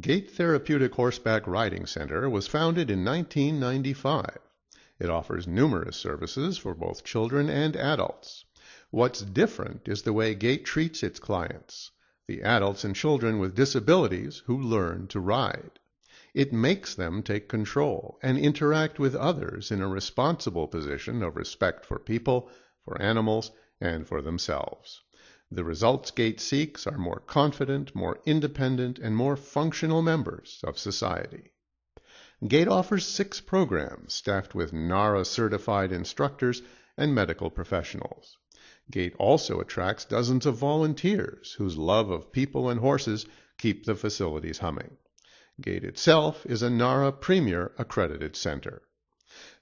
Gate Therapeutic Horseback Riding Center was founded in 1995. It offers numerous services for both children and adults. What's different is the way Gate treats its clients, the adults and children with disabilities who learn to ride. It makes them take control and interact with others in a responsible position of respect for people, for animals, and for themselves. The results Gates seeks are more confident, more independent, and more functional members of society. Gate offers six programs staffed with NARA certified instructors and medical professionals. Gate also attracts dozens of volunteers whose love of people and horses keep the facilities humming. Gate itself is a NARA Premier accredited center.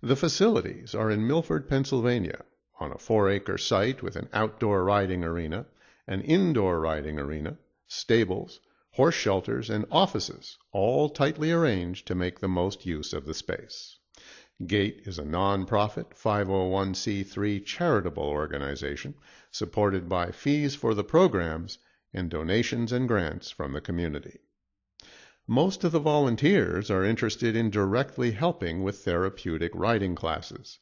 The facilities are in Milford, Pennsylvania, on a four acre site with an outdoor riding arena, an indoor riding arena, stables, horse shelters, and offices, all tightly arranged to make the most use of the space. GATE is a non-profit 501c3 charitable organization supported by fees for the programs and donations and grants from the community. Most of the volunteers are interested in directly helping with therapeutic riding classes,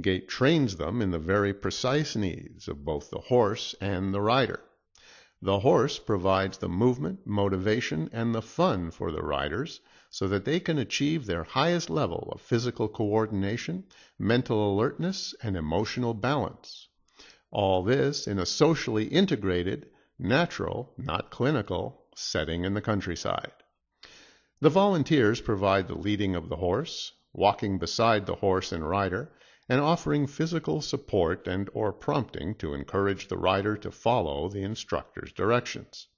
Gait trains them in the very precise needs of both the horse and the rider. The horse provides the movement, motivation, and the fun for the riders so that they can achieve their highest level of physical coordination, mental alertness, and emotional balance. All this in a socially integrated, natural, not clinical, setting in the countryside. The volunteers provide the leading of the horse, walking beside the horse and rider, and offering physical support and or prompting to encourage the rider to follow the instructor's directions.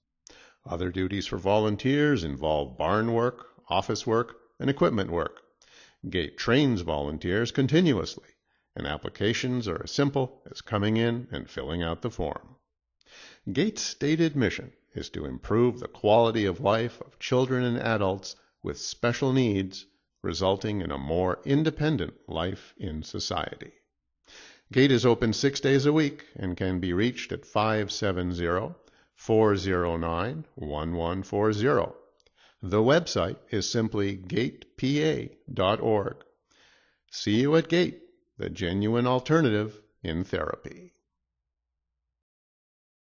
Other duties for volunteers involve barn work, office work, and equipment work. Gate trains volunteers continuously, and applications are as simple as coming in and filling out the form. Gate's stated mission is to improve the quality of life of children and adults with special needs resulting in a more independent life in society. Gate is open six days a week and can be reached at 570 409 1140. The website is simply gatepa.org. See you at Gate, the genuine alternative in therapy.